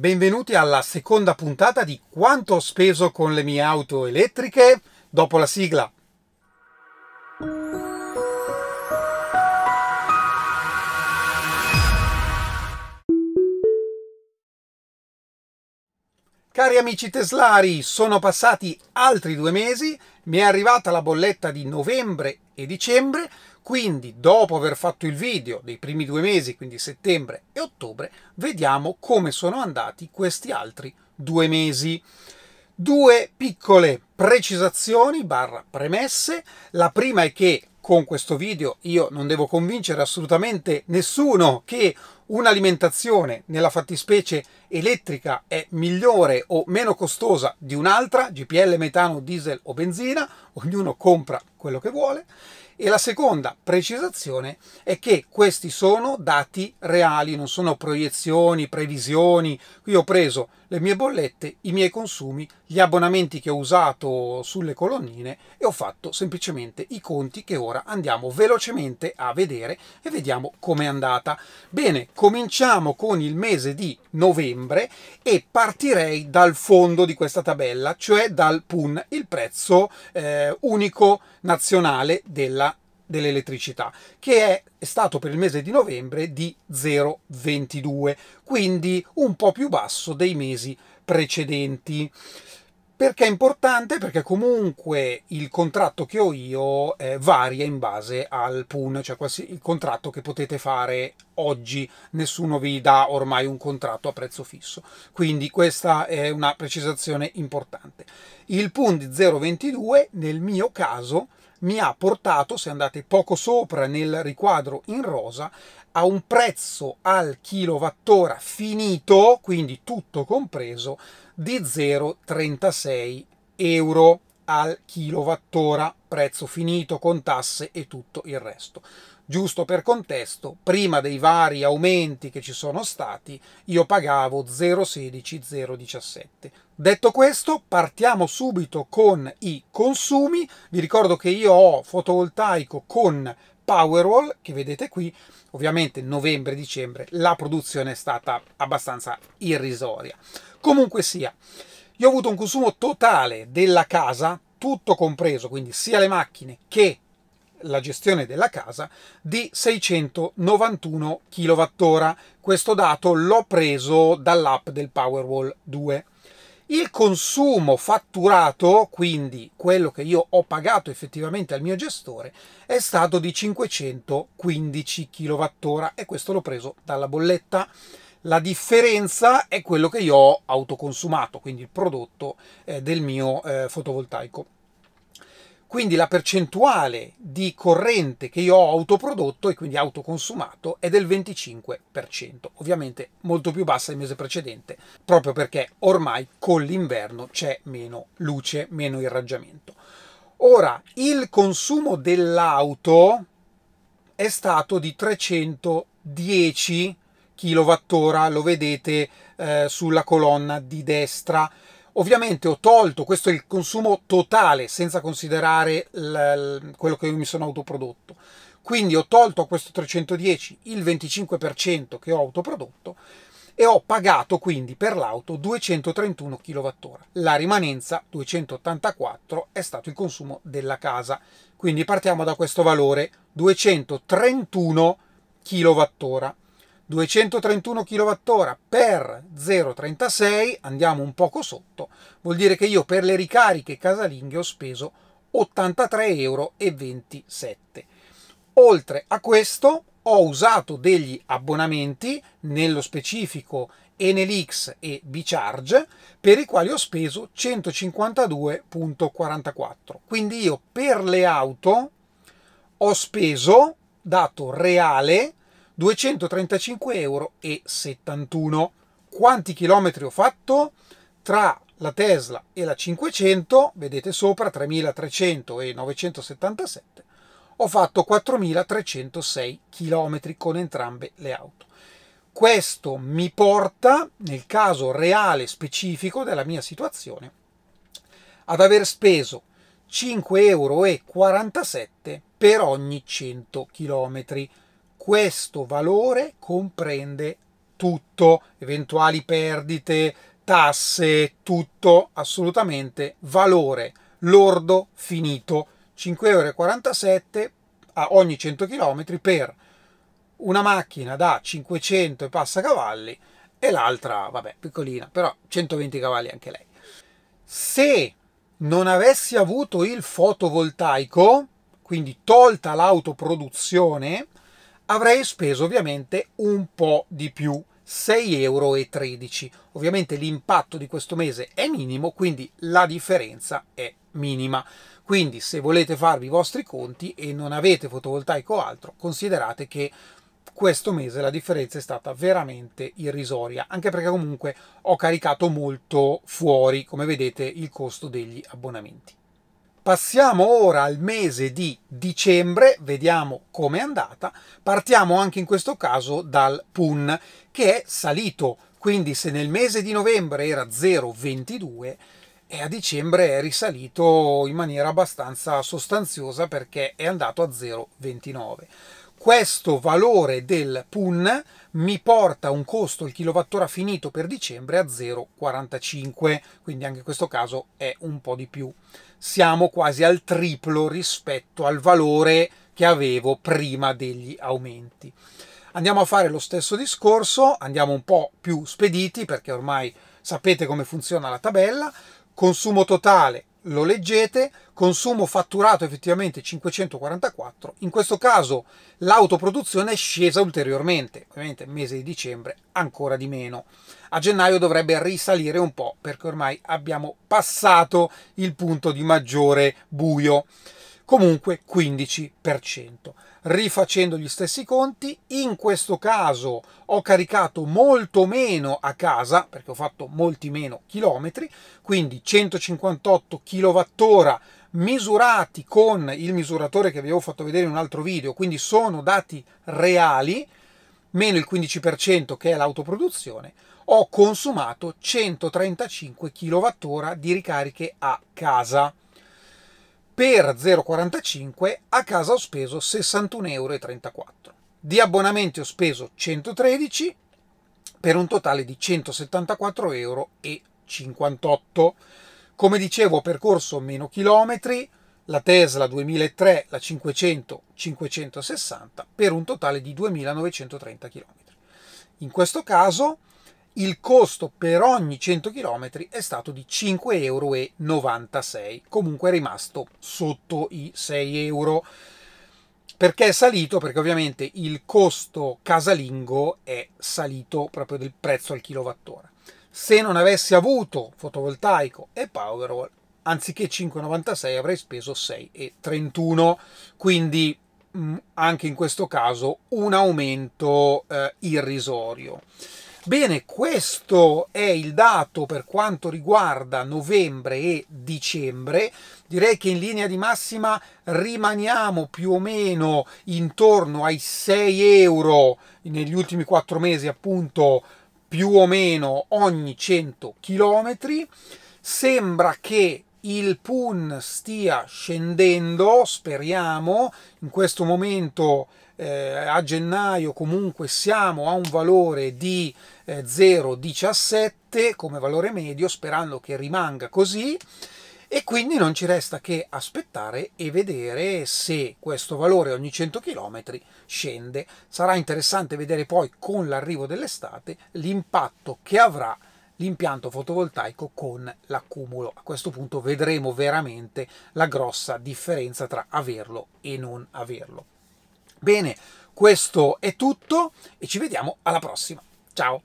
benvenuti alla seconda puntata di Quanto ho speso con le mie auto elettriche dopo la sigla. Cari amici teslari, sono passati altri due mesi, mi è arrivata la bolletta di novembre e dicembre quindi dopo aver fatto il video dei primi due mesi, quindi settembre e ottobre, vediamo come sono andati questi altri due mesi. Due piccole precisazioni barra premesse. La prima è che con questo video io non devo convincere assolutamente nessuno che un'alimentazione, nella fattispecie elettrica, è migliore o meno costosa di un'altra, GPL, metano, diesel o benzina, ognuno compra quello che vuole. E la seconda precisazione è che questi sono dati reali, non sono proiezioni, previsioni. Qui ho preso le mie bollette, i miei consumi, gli abbonamenti che ho usato sulle colonnine e ho fatto semplicemente i conti che ora andiamo velocemente a vedere e vediamo com'è andata. Bene, cominciamo con il mese di novembre e partirei dal fondo di questa tabella, cioè dal PUN, il prezzo eh, unico nazionale della dell'elettricità, che è stato per il mese di novembre di 0,22, quindi un po' più basso dei mesi precedenti. Perché è importante? Perché comunque il contratto che ho io eh, varia in base al PUN, cioè il contratto che potete fare oggi. Nessuno vi dà ormai un contratto a prezzo fisso. Quindi questa è una precisazione importante. Il PUN di 0,22 nel mio caso mi ha portato, se andate poco sopra nel riquadro in rosa, a un prezzo al kilowattora finito, quindi tutto compreso, di 0,36 euro al kilowattora, prezzo finito con tasse e tutto il resto giusto per contesto, prima dei vari aumenti che ci sono stati, io pagavo 0,16-0,17. Detto questo, partiamo subito con i consumi. Vi ricordo che io ho fotovoltaico con Powerwall, che vedete qui, ovviamente novembre-dicembre la produzione è stata abbastanza irrisoria. Comunque sia, io ho avuto un consumo totale della casa, tutto compreso, quindi sia le macchine che la gestione della casa di 691 kWh. Questo dato l'ho preso dall'app del Powerwall 2. Il consumo fatturato, quindi quello che io ho pagato effettivamente al mio gestore, è stato di 515 kWh e questo l'ho preso dalla bolletta. La differenza è quello che io ho autoconsumato, quindi il prodotto eh, del mio eh, fotovoltaico. Quindi la percentuale di corrente che io ho autoprodotto e quindi autoconsumato è del 25%, ovviamente molto più bassa del mese precedente, proprio perché ormai con l'inverno c'è meno luce, meno irraggiamento. Ora, il consumo dell'auto è stato di 310 kWh, lo vedete eh, sulla colonna di destra, Ovviamente ho tolto, questo è il consumo totale, senza considerare quello che io mi sono autoprodotto. Quindi ho tolto a questo 310 il 25% che ho autoprodotto e ho pagato quindi per l'auto 231 kWh. La rimanenza 284 è stato il consumo della casa. Quindi partiamo da questo valore 231 kWh. 231 kWh per 0,36, andiamo un poco sotto, vuol dire che io per le ricariche casalinghe ho speso 83,27 euro. Oltre a questo ho usato degli abbonamenti, nello specifico Enelix e B-Charge, per i quali ho speso 152,44. Quindi io per le auto ho speso, dato reale, 235,71 euro. Quanti chilometri ho fatto? Tra la Tesla e la 500, vedete sopra, 3300 e 977, ho fatto 4306 chilometri con entrambe le auto. Questo mi porta, nel caso reale specifico della mia situazione, ad aver speso 5,47 euro per ogni 100 chilometri questo valore comprende tutto, eventuali perdite, tasse, tutto, assolutamente valore lordo finito, 5,47 euro a ogni 100 km per una macchina da 500 e passa cavalli e l'altra, vabbè, piccolina, però 120 cavalli anche lei. Se non avessi avuto il fotovoltaico, quindi tolta l'autoproduzione, avrei speso ovviamente un po' di più, 6,13 euro. Ovviamente l'impatto di questo mese è minimo, quindi la differenza è minima. Quindi se volete farvi i vostri conti e non avete fotovoltaico o altro, considerate che questo mese la differenza è stata veramente irrisoria, anche perché comunque ho caricato molto fuori, come vedete, il costo degli abbonamenti. Passiamo ora al mese di dicembre, vediamo com'è andata. Partiamo anche in questo caso dal PUN che è salito, quindi se nel mese di novembre era 0,22 e a dicembre è risalito in maniera abbastanza sostanziosa perché è andato a 0,29. Questo valore del PUN mi porta un costo il kilowattora finito per dicembre a 0,45, quindi anche in questo caso è un po' di più siamo quasi al triplo rispetto al valore che avevo prima degli aumenti. Andiamo a fare lo stesso discorso, andiamo un po' più spediti perché ormai sapete come funziona la tabella, consumo totale lo leggete, consumo fatturato effettivamente 544, in questo caso l'autoproduzione è scesa ulteriormente, ovviamente mese di dicembre ancora di meno a gennaio dovrebbe risalire un po' perché ormai abbiamo passato il punto di maggiore buio comunque 15%. Rifacendo gli stessi conti, in questo caso ho caricato molto meno a casa, perché ho fatto molti meno chilometri, quindi 158 kWh misurati con il misuratore che vi avevo fatto vedere in un altro video, quindi sono dati reali, meno il 15% che è l'autoproduzione, ho consumato 135 kWh di ricariche a casa. Per 0,45 a casa ho speso 61,34 euro. Di abbonamenti ho speso 113 per un totale di 174,58 euro. Come dicevo, ho percorso meno chilometri, la Tesla 2003, la 500, 560 per un totale di 2930 km. In questo caso il costo per ogni 100 km è stato di 5,96 euro, comunque è rimasto sotto i 6 euro. Perché è salito? Perché ovviamente il costo casalingo è salito proprio del prezzo al kilowattora. Se non avessi avuto fotovoltaico e Powerwall, anziché 5,96 avrei speso 6,31, quindi anche in questo caso un aumento eh, irrisorio. Bene, questo è il dato per quanto riguarda novembre e dicembre. Direi che in linea di massima rimaniamo più o meno intorno ai 6 euro negli ultimi 4 mesi, appunto, più o meno ogni 100 km. Sembra che il PUN stia scendendo, speriamo, in questo momento eh, a gennaio comunque siamo a un valore di 0,17 eh, come valore medio, sperando che rimanga così e quindi non ci resta che aspettare e vedere se questo valore ogni 100 km scende. Sarà interessante vedere poi con l'arrivo dell'estate l'impatto che avrà l'impianto fotovoltaico con l'accumulo. A questo punto vedremo veramente la grossa differenza tra averlo e non averlo. Bene, questo è tutto e ci vediamo alla prossima. Ciao!